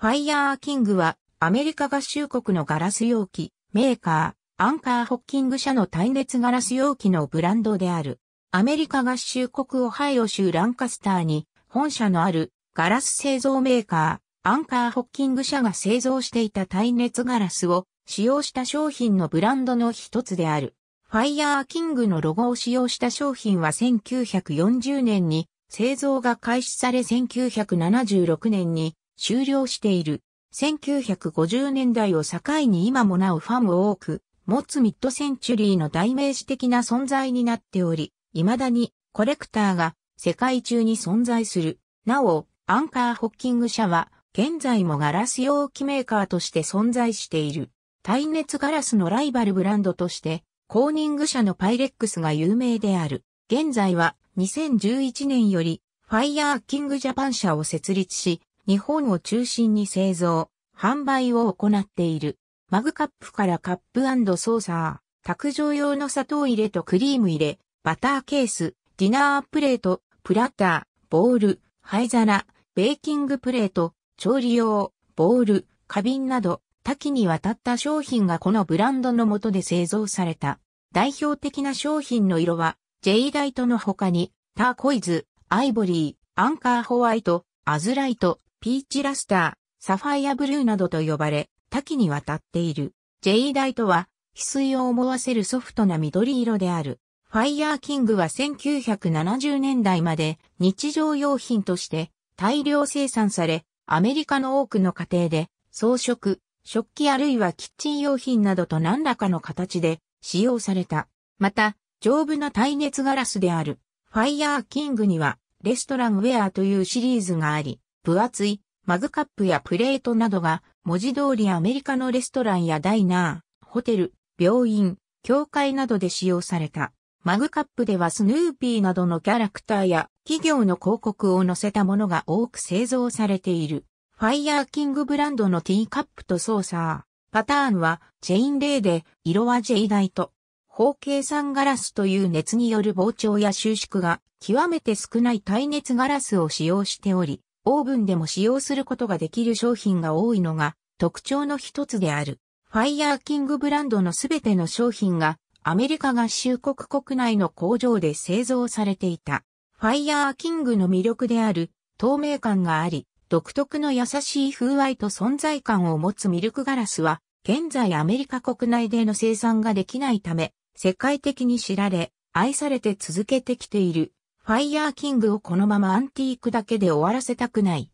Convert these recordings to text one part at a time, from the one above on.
ファイヤーキングはアメリカ合衆国のガラス容器メーカーアンカーホッキング社の耐熱ガラス容器のブランドである。アメリカ合衆国オハイオ州ランカスターに本社のあるガラス製造メーカーアンカーホッキング社が製造していた耐熱ガラスを使用した商品のブランドの一つである。ファイヤーキングのロゴを使用した商品は1940年に製造が開始され1976年に終了している。1950年代を境に今もなおファンを多く持つミッドセンチュリーの代名詞的な存在になっており、未だにコレクターが世界中に存在する。なお、アンカーホッキング社は現在もガラス容器メーカーとして存在している。耐熱ガラスのライバルブランドとして、コーニング社のパイレックスが有名である。現在は2011年よりファイヤーキングジャパン社を設立し、日本を中心に製造、販売を行っている。マグカップからカップソーサー、卓上用の砂糖入れとクリーム入れ、バターケース、ディナープレート、プラッター、ボール、灰皿、ベーキングプレート、調理用、ボール、花瓶など、多岐にわたった商品がこのブランドのとで製造された。代表的な商品の色は、ジェイライトの他に、ターコイズ、アイボリー、アンカーホワイト、アズライト、ピーチラスター、サファイアブルーなどと呼ばれ、多岐にわたっている。ジェイダイとは、翡翠を思わせるソフトな緑色である。ファイヤーキングは1970年代まで日常用品として大量生産され、アメリカの多くの家庭で装飾、食器あるいはキッチン用品などと何らかの形で使用された。また、丈夫な耐熱ガラスであるファイヤーキングにはレストランウェアというシリーズがあり、分厚いマグカップやプレートなどが文字通りアメリカのレストランやダイナー、ホテル、病院、教会などで使用された。マグカップではスヌーピーなどのキャラクターや企業の広告を載せたものが多く製造されている。ファイヤーキングブランドのティーカップとソーサー。パターンはチェインレーで色はジェイダイト。方形酸ガラスという熱による膨張や収縮が極めて少ない耐熱ガラスを使用しており、オーブンでも使用することができる商品が多いのが特徴の一つである。ファイヤーキングブランドのすべての商品がアメリカ合衆国国内の工場で製造されていた。ファイヤーキングの魅力である透明感があり、独特の優しい風合いと存在感を持つミルクガラスは、現在アメリカ国内での生産ができないため、世界的に知られ、愛されて続けてきているファイヤーキングをこのままアンティークだけで終わらせたくない。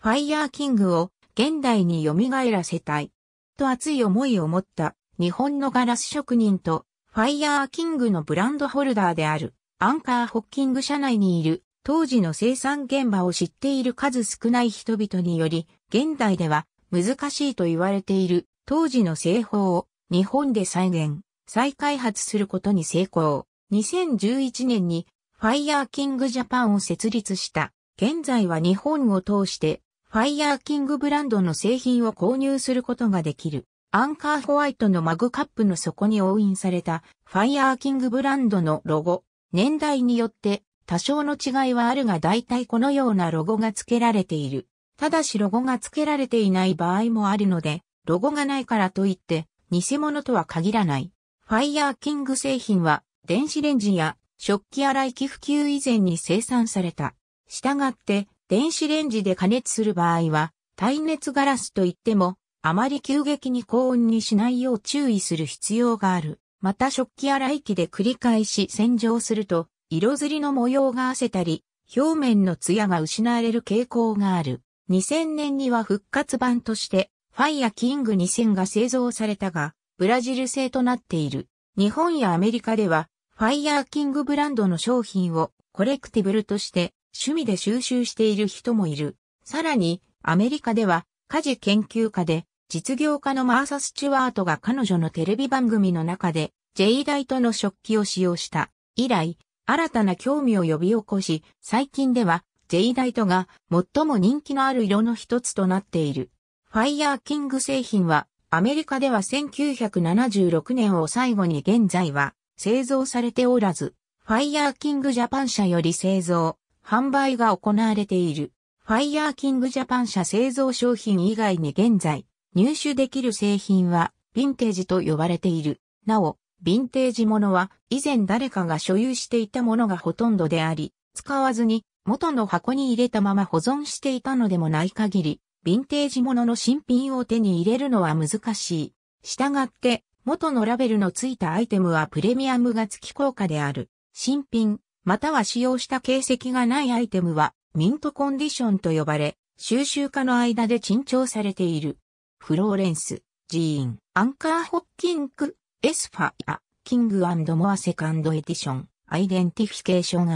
ファイヤーキングを現代に蘇らせたい。と熱い思いを持った日本のガラス職人とファイヤーキングのブランドホルダーであるアンカーホッキング社内にいる当時の生産現場を知っている数少ない人々により現代では難しいと言われている当時の製法を日本で再現、再開発することに成功。2011年にファイヤーキングジャパンを設立した。現在は日本を通して、ファイヤーキングブランドの製品を購入することができる。アンカーホワイトのマグカップの底に押印された、ファイヤーキングブランドのロゴ。年代によって、多少の違いはあるが大体このようなロゴが付けられている。ただしロゴが付けられていない場合もあるので、ロゴがないからといって、偽物とは限らない。ファイヤーキング製品は、電子レンジや食器洗い機普及以前に生産された。したがって、電子レンジで加熱する場合は、耐熱ガラスといっても、あまり急激に高温にしないよう注意する必要がある。また食器洗い機で繰り返し洗浄すると、色ずりの模様が褪せたり、表面のツヤが失われる傾向がある。2000年には復活版として、ファイアキング2000が製造されたが、ブラジル製となっている。日本やアメリカでは、ファイヤーキングブランドの商品をコレクティブルとして趣味で収集している人もいる。さらに、アメリカでは家事研究家で実業家のマーサ・スチュワートが彼女のテレビ番組の中で J ライトの食器を使用した以来、新たな興味を呼び起こし、最近では J ライトが最も人気のある色の一つとなっている。ファイヤーキング製品はアメリカでは1976年を最後に現在は製造されておらず、ファイヤーキングジャパン社より製造、販売が行われている。ファイヤーキングジャパン社製造商品以外に現在、入手できる製品は、ヴィンテージと呼ばれている。なお、ヴィンテージものは、以前誰かが所有していたものがほとんどであり、使わずに、元の箱に入れたまま保存していたのでもない限り、ヴィンテージものの新品を手に入れるのは難しい。したがって、元のラベルの付いたアイテムはプレミアムが付き効果である。新品、または使用した形跡がないアイテムは、ミントコンディションと呼ばれ、収集家の間で珍重されている。フローレンス、ジーン、アンカーホッキング、エスファイア、キングモアセカンドエディション、アイデンティフィケーション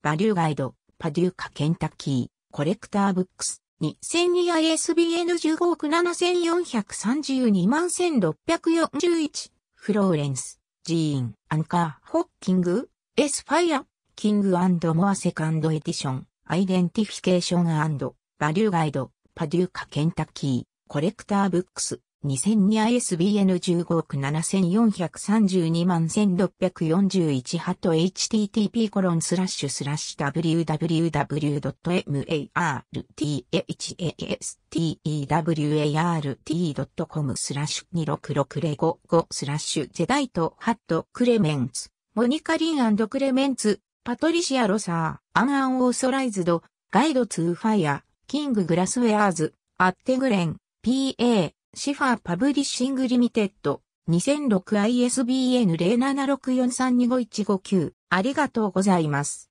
バリューガイド、パデューカケンタッキー、コレクターブックス。2002ISBN 15億7432万1641フローレンス、ジーン、アンカー、ホッキング、エスファイア、キングモアセカンドエディション、アイデンティフィケーションバリューガイド、パデューカケンタッキー、コレクターブックス。2002ISBN15 億7432万1641ハト http コロンスラッシュスラッシュ www.marthastewarT.com スラッシュ266レ55スラッシュゼダイトハットクレメンツモニカリンクレメンツパトリシア・ロサーアンアンオーソライズドガイドツーファイアキンググラスウェアーズアッテグレン PA シファーパブリッシングリミテッド 2006ISBN 076432515 9ありがとうございます。